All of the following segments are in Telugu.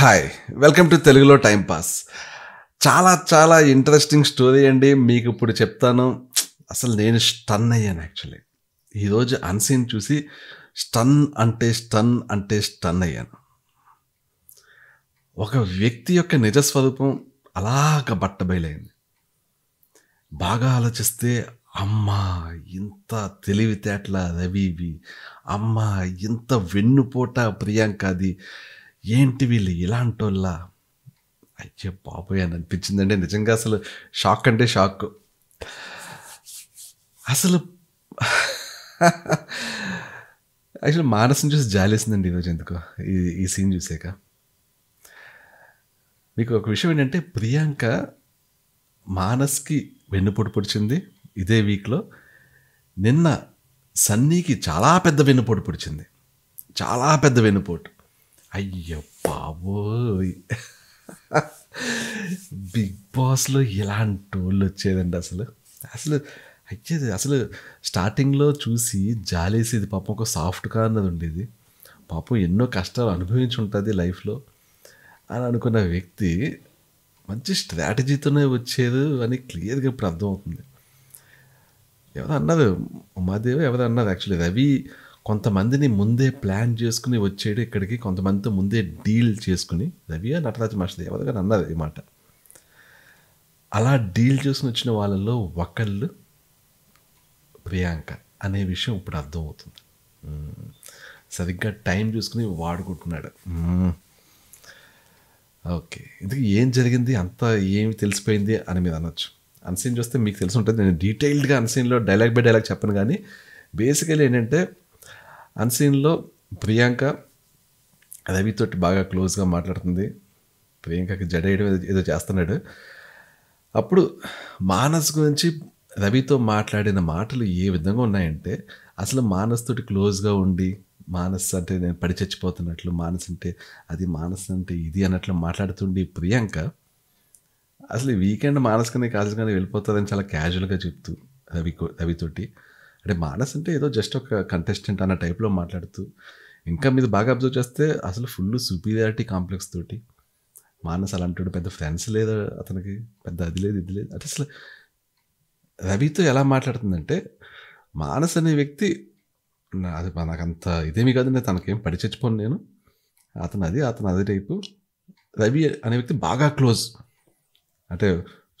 హాయ్ వెల్కమ్ టు తెలుగులో టైం పాస్ చాలా చాలా ఇంట్రెస్టింగ్ స్టోరీ అండి మీకు ఇప్పుడు చెప్తాను అసలు నేను స్టన్ అయ్యాను యాక్చువల్లీ ఈరోజు అన్సీన్ చూసి స్టన్ అంటే స్టన్ అంటే స్టన్ అయ్యాను ఒక వ్యక్తి యొక్క నిజస్వరూపం అలాగ బట్టబయలైంది బాగా ఆలోచిస్తే అమ్మా ఇంత తెలివితేటల రవి అమ్మా ఇంత వెన్నుపోట ప్రియాంకది ఏంటి వీళ్ళు ఇలాంటి వాళ్ళ అయ్యో బాబోయ్ అని అనిపించిందండి నిజంగా అసలు షాక్ అంటే షాక్ అసలు యాక్చువల్ మానసం చూసి జాలేసిందండి ఈరోజు ఎందుకో ఈ ఈ సీన్ చూసాక మీకు ఒక విషయం ఏంటంటే ప్రియాంక మానస్కి పొడి పొడిచింది ఇదే వీక్లో నిన్న సన్నీకి చాలా పెద్ద వెన్నుపోటు పొడిచింది చాలా పెద్ద వెన్నుపోటు అయ్యో బాబో బిగ్ బాస్లో ఎలాంటి వాళ్ళు వచ్చేదండి అసలు అసలు అయ్యేది అసలు స్టార్టింగ్లో చూసి జాలేసేది పాపం ఒక సాఫ్ట్గా అన్నది ఉండేది పాపం ఎన్నో కష్టాలు అనుభవించి ఉంటుంది లైఫ్లో అని అనుకున్న వ్యక్తి మంచి స్ట్రాటజీతోనే వచ్చేది అని క్లియర్గా ఇప్పుడు అర్థమవుతుంది ఎవరో అన్నది ఉమాదేవి ఎవరో యాక్చువల్లీ రవి కొంతమందిని ముందే ప్లాన్ చేసుకుని వచ్చేడు ఇక్కడికి కొంతమందితో ముందే డీల్ చేసుకుని రవియా నటరాజ మహర్షి దేవత గారు అన్నారు ఈ మాట అలా డీల్ చేసుకుని వచ్చిన వాళ్ళలో ఒకళ్ళు ప్రియాంక అనే విషయం ఇప్పుడు అర్థమవుతుంది సరిగ్గా టైం చూసుకుని వాడుకుంటున్నాడు ఓకే ఇందుకు ఏం జరిగింది అంత ఏమి తెలిసిపోయింది అని మీరు అనొచ్చు అన్సీన్ చూస్తే మీకు తెలిసి ఉంటుంది నేను డీటెయిల్డ్గా అన్సీన్లో డైలాగ్ బై డైలాగ్ చెప్పను కానీ బేసికలీ ఏంటంటే అన్సీన్లో ప్రియాంక రవితోటి బాగా క్లోజ్గా మాట్లాడుతుంది ప్రియాంకకి జడేయడం ఏదో చేస్తున్నాడు అప్పుడు మానస్ గురించి రవితో మాట్లాడిన మాటలు ఏ విధంగా ఉన్నాయంటే అసలు మానస్ తోటి క్లోజ్గా ఉండి మానస్ అంటే నేను పడి చచ్చిపోతున్నట్లు మానస్ అంటే అది మానస్ అంటే ఇది అన్నట్లు మాట్లాడుతుండి ప్రియాంక అసలు వీకెండ్ మానస్ కానీ కాజల్ కానీ వెళ్ళిపోతుందని చాలా క్యాజువల్గా చెప్తూ రవి రవితోటి అంటే మానస్ అంటే ఏదో జస్ట్ ఒక కంటెస్టెంట్ అన్న టైప్లో మాట్లాడుతూ ఇంకా మీద బాగా అబ్జర్వ్ చేస్తే అసలు ఫుల్ సుపీరియారిటీ కాంప్లెక్స్ తోటి మానస్ అలాంటి పెద్ద ఫ్రెండ్స్ లేదు అతనికి పెద్ద అది లేదు ఇది లేదు అంటే అసలు రవితో ఎలా మాట్లాడుతుందంటే మానస్ అనే వ్యక్తి అది నాకంత ఇదేమి కాదు నేను తనకేం పడి చచ్చిపోను నేను అతను అది అతను అదే టైపు రవి అనే వ్యక్తి బాగా క్లోజ్ అంటే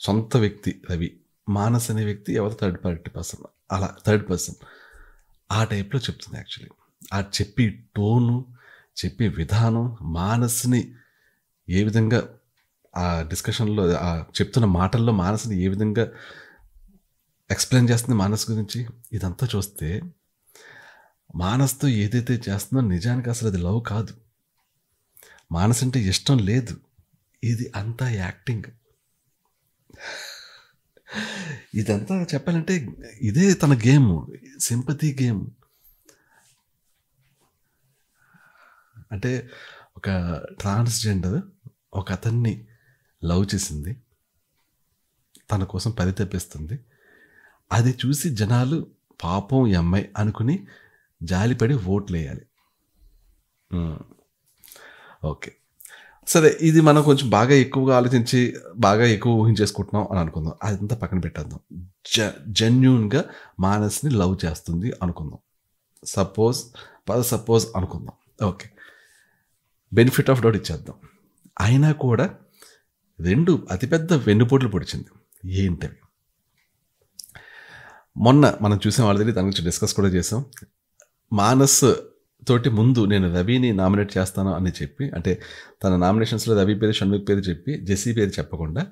సొంత వ్యక్తి రవి మానస్ అనే వ్యక్తి ఎవరు థర్డ్ పార్టీ పర్సన్ అలా థర్డ్ పర్సన్ ఆ టైప్లో చెప్తుంది యాక్చువల్లీ ఆ చెప్పి టోను చెప్పే విధానం మానసుని ఏ విధంగా ఆ డిస్కషన్లో ఆ చెప్తున్న మాటల్లో మానసుని ఏ విధంగా ఎక్స్ప్లెయిన్ చేస్తుంది మానస్ గురించి ఇదంతా చూస్తే మానస్తో ఏదైతే చేస్తుందో నిజానికి అసలు అది లవ్ కాదు మానసు అంటే ఇష్టం లేదు ఇది అంతా యాక్టింగ్ ఇదంతా చెప్పాలంటే ఇదే తన గేమ్ సింపతి గేమ్ అంటే ఒక ట్రాన్స్జెండర్ ఒక అతన్ని లవ్ చేసింది తన కోసం పరితెప్పిస్తుంది అది చూసి జనాలు పాపం ఈ అమ్మాయి అనుకుని జాలిపడి ఓట్లు వేయాలి ఓకే సరే ఇది మనం కొంచెం బాగా ఎక్కువగా ఆలోచించి బాగా ఎక్కువ ఊహించేసుకుంటున్నాం అని అనుకుందాం అదంతా పక్కన పెట్టేద్దాం జ జెన్యున్గా మానస్ని లవ్ చేస్తుంది అనుకుందాం సపోజ్ పద సపోజ్ అనుకుందాం ఓకే బెనిఫిట్ ఆఫ్ డౌట్ ఇచ్చేద్దాం అయినా కూడా రెండు అతిపెద్ద వెన్నుపోట్లు పొడిచింది ఏంటవి మొన్న మనం చూసాం వాళ్ళ దగ్గర దాని గురించి డిస్కస్ కూడా చేసాం మానస్ తోటి ముందు నేను రవిని నామినేట్ చేస్తాను అని చెప్పి అంటే తన నామినేషన్స్లో రవి పేరు షణ్ముఖ్ పేరు చెప్పి జెస్సీ పేరు చెప్పకుండా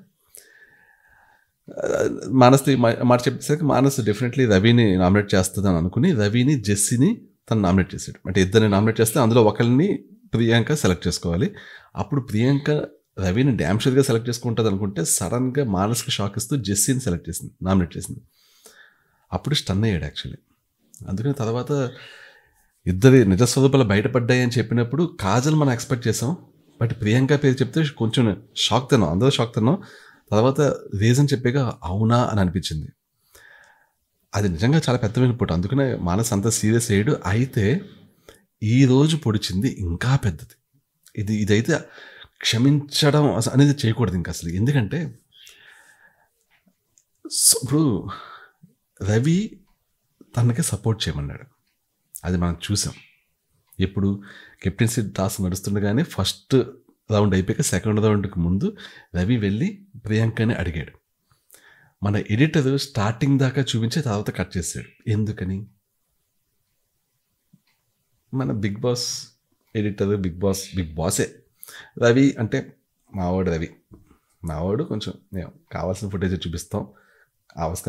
మానస్ మాట చెప్పేసరికి మానస్ డెఫినెట్లీ రవిని నామినేట్ చేస్తుందని అనుకుని రవిని జెస్సీని తను నామినేట్ చేశాడు అంటే ఇద్దరిని నామినేట్ చేస్తే అందులో ఒకరిని ప్రియాంక సెలెక్ట్ చేసుకోవాలి అప్పుడు ప్రియాంక రవిని డ్యామ్షర్గా సెలెక్ట్ చేసుకుంటుంది అనుకుంటే సడన్గా మానస్కి షాక్ ఇస్తూ జెస్సీని సెలెక్ట్ చేసింది నామినేట్ చేసింది అప్పుడు స్టన్ అయ్యాడు యాక్చువల్లీ అందుకని తర్వాత ఇద్దరి నిజస్వరూపాలు బయటపడ్డాయి అని చెప్పినప్పుడు కాజల్ మనం ఎక్స్పెక్ట్ చేసాం బట్ ప్రియాంక పేరు చెప్తే కొంచెం షాక్ తిన్నాం అందరూ షాక్ తిన్నాం తర్వాత రీజన్ చెప్పేగా అవునా అని అనిపించింది అది నిజంగా చాలా పెద్ద పొట్టు అందుకనే మానస్ అంత సీరియస్ అయ్యాడు అయితే ఈరోజు పొడిచింది ఇంకా పెద్దది ఇది ఇదైతే క్షమించడం అనేది చేయకూడదు ఇంకా అసలు ఎందుకంటే ఇప్పుడు రవి తనకి సపోర్ట్ చేయమన్నాడు అది మనం చూసాం ఇప్పుడు కెప్టెన్సీ టాస్ నడుస్తుండగానే ఫస్ట్ రౌండ్ అయిపోయాక సెకండ్ రౌండ్కి ముందు రవి వెళ్ళి ప్రియాంకని అడిగాడు మన ఎడిటర్ స్టార్టింగ్ దాకా చూపించి తర్వాత కట్ చేశాడు ఎందుకని మన Bigg Boss editor Bigg Boss Bigg బాసే రవి అంటే మావాడు రవి మావాడు కొంచెం కావాల్సిన ఫుటేజ్ చూపిస్తాం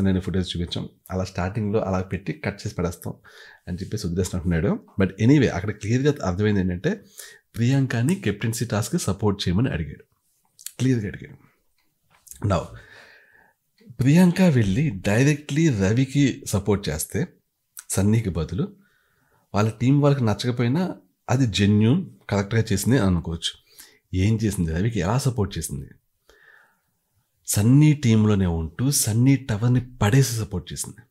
నేను ఫుటేజ్ చూపించాం అలా స్టార్టింగ్లో అలా పెట్టి కట్ చేసి పడేస్తాం అని చెప్పేసి సుద్దేశం అంటున్నాడు బట్ ఎనీవే అక్కడ క్లియర్గా అర్థమైంది ఏంటంటే ప్రియాంకని కెప్టెన్సీ టాస్క్ సపోర్ట్ చేయమని అడిగాడు క్లియర్గా అడిగాడు నా ప్రియాంక వెళ్ళి డైరెక్ట్లీ రవికి సపోర్ట్ చేస్తే సన్నీకి బదులు వాళ్ళ టీం వాళ్ళకి నచ్చకపోయినా అది జెన్యున్ కరెక్ట్గా చేసింది అనుకోవచ్చు ఏం చేసింది రవికి ఎలా సపోర్ట్ చేసింది సన్నీ టీంలోనే ఉంటూ సన్నీ టవర్ని పడేసి సపోర్ట్ చేసింది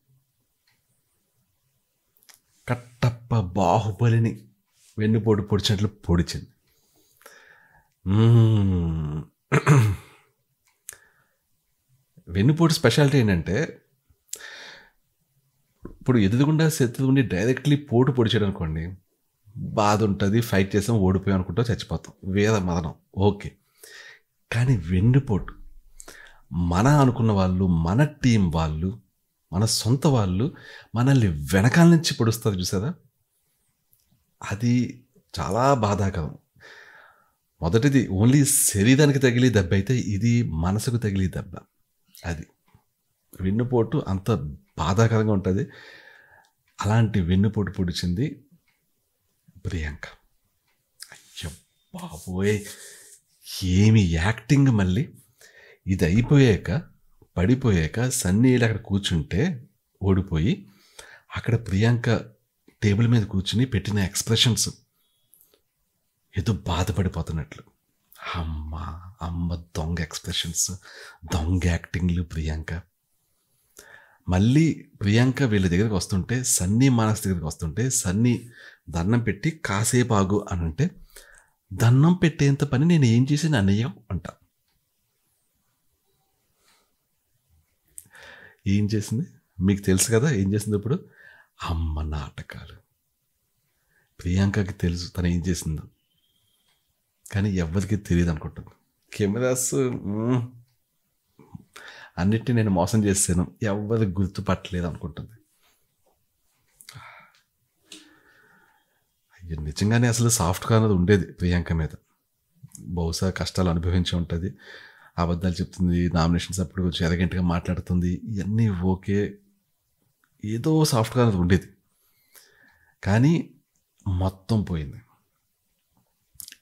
కట్టప్ప బాహుబలిని వెన్నుపోటు పొడిచినట్లు పొడిచింది వెన్నుపోటు స్పెషాలిటీ ఏంటంటే ఇప్పుడు ఎదురుగుండా శత్రువుని డైరెక్ట్లీ పోటు పొడిచాడు అనుకోండి బాధ ఉంటుంది ఫైట్ చేసాం ఓడిపోయాం అనుకుంటా చచ్చిపోతాం వేద మదనం ఓకే కానీ వెన్నుపోటు మన అనుకున్న వాళ్ళు మన టీం వాళ్ళు మన సొంత వాళ్ళు మనల్ని వెనకాల నుంచి పొడుస్తారు చూసారా అది చాలా బాధాకరం మొదటిది ఓన్లీ శరీరానికి తగిలి దెబ్బ అయితే ఇది మనసుకు తగిలి దెబ్బ అది వెన్నుపోటు అంత బాధాకరంగా ఉంటుంది అలాంటి వెన్నుపోటు పొడిచింది ప్రియాంక అయ్యో బాబోయ్ ఏమి యాక్టింగ్ మళ్ళీ ఇది అయిపోయాక పడిపోయాక సన్నీళ్ళు అక్కడ కూర్చుంటే ఓడిపోయి అక్కడ ప్రియాంక టేబుల్ మీద కూర్చుని పెట్టిన ఎక్స్ప్రెషన్స్ ఏదో బాధపడిపోతున్నట్లు అమ్మ అమ్మ దొంగ ఎక్స్ప్రెషన్స్ దొంగ యాక్టింగ్లు ప్రియాంక మళ్ళీ ప్రియాంక వీళ్ళ దగ్గరికి వస్తుంటే సన్నీ మానస్ దగ్గరికి వస్తుంటే సన్నీ దన్నం పెట్టి కాసేపు ఆగు అని అంటే దన్నం పెట్టేంత పని నేను ఏం చేసి అన్నయ్యం అంట ఏం చేసింది మీకు తెలుసు కదా ఏం చేసింది ఇప్పుడు అమ్మ నాటకాలు ప్రియాంకకి తెలుసు తను ఏం చేసిందో కానీ ఎవరికి తెలియదు అనుకుంటుంది కెమెరాస్ అన్నిటిని నేను మోసం చేస్తాను ఎవరికి గుర్తుపట్టలేదు అనుకుంటుంది అయ్యో నిజంగానే అసలు సాఫ్ట్గా అనేది ఉండేది ప్రియాంక మీద బహుశా కష్టాలు అనుభవించి ఉంటుంది అబద్ధాలు చెప్తుంది నామినేషన్స్ అప్పుడు కొంచెం ఎరగంటగా మాట్లాడుతుంది ఇవన్నీ ఓకే ఏదో సాఫ్ట్గా అది ఉండేది కానీ మొత్తం పోయింది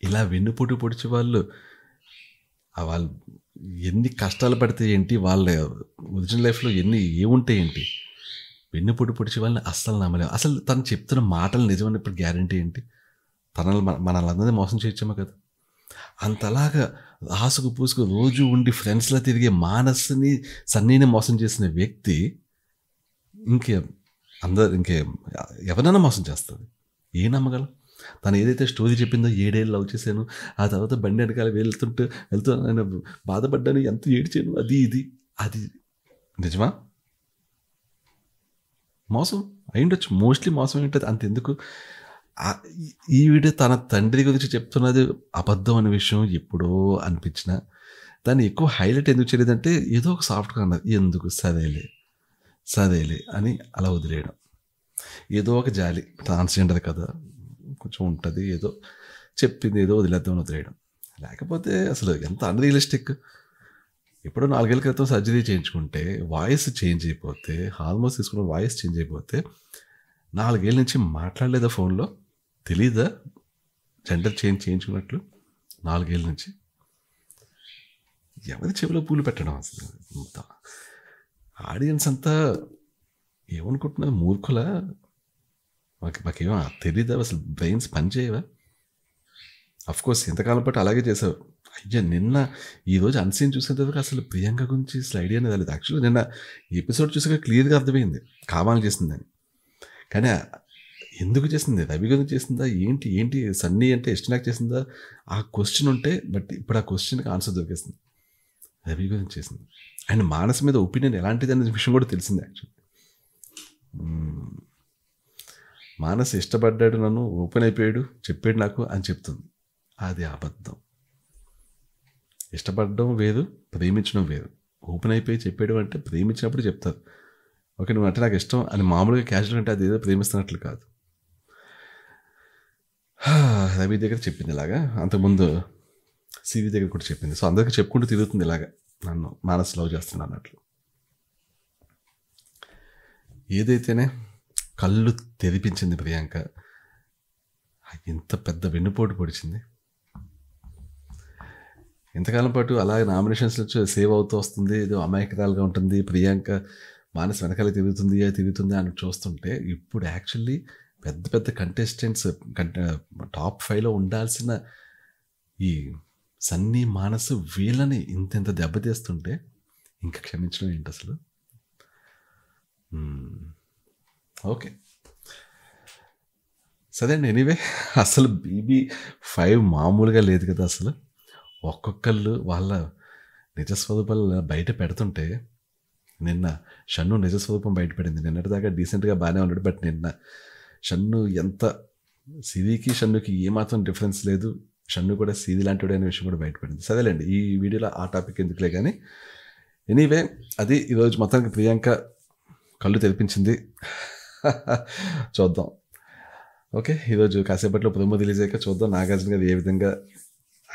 ఇలా వెన్నుపోటు పొడిచి వాళ్ళు వాళ్ళు ఎన్ని కష్టాలు పడితే ఏంటి వాళ్ళ ఒరిజినల్ లైఫ్లో ఎన్ని ఏముంటాయి ఏంటి వెన్నుపోటు పొడిచి వాళ్ళని అస్సలు నమ్మలేము అసలు తను చెప్తున్న మాటలు నిజమైనప్పుడు ఇప్పుడు గ్యారంటీ ఏంటి తనని మనల్ని అందరినీ మోసం చేయొచ్చామో కదా అంతలాగా ఆసుకు పూసుకు రోజు ఉండి ఫ్రెండ్స్లా తిరిగే మానస్సుని సన్నీని మోసం చేసిన వ్యక్తి ఇంకే అందరు ఇంకే ఎవరైనా మోసం చేస్తుంది ఏ నమ్మగలం తను ఏదైతే స్టోరీ చెప్పిందో ఏడేళ్ళు లవ్ చేశాను ఆ తర్వాత బండి వెనకాల వెళ్తుంటే వెళ్తూ నేను బాధపడ్డాను ఎంత ఏడ్చాను అది ఇది అది నిజమా మోసం అయి ఉండొచ్చు మోస్ట్లీ మోసం ఏంటది అంతెందుకు ఈవిడ తన తండ్రి గురించి చెప్తున్నది అబద్ధం అనే విషయం ఎప్పుడో అనిపించిన దాన్ని ఎక్కువ హైలైట్ ఎందుకు చేయలేదంటే ఏదో ఒక సాఫ్ట్గా అన్నది ఎందుకు సరేలే సరేలే అని అలా వదిలేయడం ఏదో ఒక జాలి ట్రాన్స్జెండర్ కదా కొంచెం ఉంటుంది ఏదో చెప్పింది ఏదో వదిలేద్దామని వదిలేయడం లేకపోతే అసలు ఎంత అన్రియలిస్టిక్ ఎప్పుడో నాలుగేళ్ల క్రితం సర్జరీ చేయించుకుంటే వాయిస్ చేంజ్ అయిపోతే హార్మోన్స్ తీసుకున్న వాయిస్ చేంజ్ అయిపోతే నాలుగేళ్ళ నుంచి మాట్లాడలేదా ఫోన్లో తెలీదా జెండర్ చేంజ్ చేయించుకున్నట్లు నాలుగేళ్ళ నుంచి ఎవరి చెవిలో పూలు పెట్టడం అసలు ఇంత ఆడియన్స్ అంతా ఏమనుకుంటున్నా మూర్ఖుల మాకు మాకేమో తెలీదా అసలు బ్రెయిన్స్ పనిచేయవా కోర్స్ ఎంతకాలం పాటు అలాగే చేసావు అయ్యా నిన్న ఈరోజు అన్సీన్ చూసేంతవరకు అసలు ప్రియాంక గురించి స్లైడ్ అనేది రాలేదు యాక్చువల్గా నిన్న ఎపిసోడ్ చూసాక క్లియర్గా అర్థమైంది కావాలని చేసిందని కానీ ఎందుకు చేసింది రవి గురించి చేసిందా ఏంటి ఏంటి సన్నీ అంటే ఇష్టనాక్ చేసిందా ఆ క్వశ్చన్ ఉంటే బట్ ఇప్పుడు ఆ క్వశ్చన్కి ఆన్సర్ దొరికేసింది రవి గురించి చేసింది అండ్ మానస్ మీద ఒపీనియన్ ఎలాంటిది అనే విషయం కూడా తెలిసింది యాక్చువల్లీ మానస్ ఇష్టపడ్డాడు నన్ను ఓపెన్ అయిపోయాడు చెప్పాడు నాకు అని చెప్తుంది అది అబద్ధం ఇష్టపడడం వేరు ప్రేమించడం వేరు ఓపెన్ అయిపోయి చెప్పాడు అంటే ప్రేమించినప్పుడు చెప్తారు ఓకే నువ్వు అంటే నాకు ఇష్టం అని మామూలుగా క్యాజువల్ అంటే అది ఏదో ప్రేమిస్తున్నట్లు కాదు రవి దగ్గర చెప్పింది ఇలాగా అంతకుముందు సివి దగ్గర కూడా చెప్పింది సో అందరికీ చెప్పుకుంటూ తిరుగుతుంది ఇలాగా నన్ను మానస్ లవ్ చేస్తున్నాను అన్నట్లు ఏదైతేనే కళ్ళు తెరిపించింది ప్రియాంక ఇంత పెద్ద వెన్నుపోటు పొడిచింది ఇంతకాలం పాటు అలాగే నామినేషన్స్లో సేవ్ అవుతూ వస్తుంది ఏదో అమాయకరాలుగా ఉంటుంది ప్రియాంక మానసు వెనకాల తిరుగుతుంది తిరుగుతుంది అని చూస్తుంటే ఇప్పుడు యాక్చువల్లీ పెద్ద పెద్ద కంటెస్టెంట్స్ టాప్ ఫైవ్లో ఉండాల్సిన ఈ సన్నీ మానసు వీళ్ళని ఇంతెంత దెబ్బతీస్తుంటే ఇంకా క్షమించడం ఏంటి అసలు ఓకే సరే అండి ఎనీవే అసలు బీబీ ఫైవ్ మామూలుగా లేదు కదా అసలు ఒక్కొక్కళ్ళు వాళ్ళ నిజస్వరూపాలు బయట పెడుతుంటే నిన్న షన్ను నిజస్వరూపం బయటపడింది నిన్నటిదాకా డీసెంట్గా బాగానే ఉన్నాడు బట్ నిన్న షన్ను ఎంత సిరికి షన్నుకి ఏమాత్రం డిఫరెన్స్ లేదు షన్ను కూడా సీది లాంటివాడు అనే విషయం కూడా బయటపడింది సరేలేండి ఈ వీడియోలో ఆ టాపిక్ ఎందుకులే కానీ ఎనీవే అది ఈరోజు మొత్తానికి ప్రియాంక కళ్ళు తెరిపించింది చూద్దాం ఓకే ఈరోజు కాసేపట్లో ప్రమో రిలీజ్ అయ్యాక చూద్దాం నాగార్జున గారు ఏ విధంగా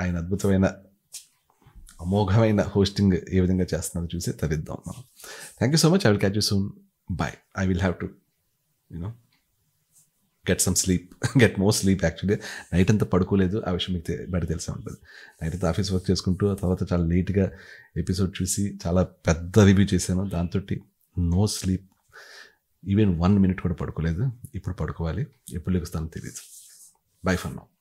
ఆయన అద్భుతమైన అమోఘమైన హోస్టింగ్ ఏ విధంగా చేస్తున్నారో చూసి తరిద్దాం మనం thank you so much I will catch you soon bye I will have to you know get some sleep get more sleep actually night అంతా పడుకోలేదు ఆ విషయం మీకు బయట తెలిసే ఉంటుంది నైట్ అంతా ఆఫీస్ వర్క్ చేసుకుంటూ ఆ తర్వాత చాలా లేట్గా ఎపిసోడ్ చూసి చాలా పెద్ద రివ్యూ చేశాను దాంతో no sleep even one minute కూడా పడుకోలేదు ఇప్పుడు పడుకోవాలి ఎప్పుడు లెగుస్తానో తెలియదు బై ఫర్ నౌ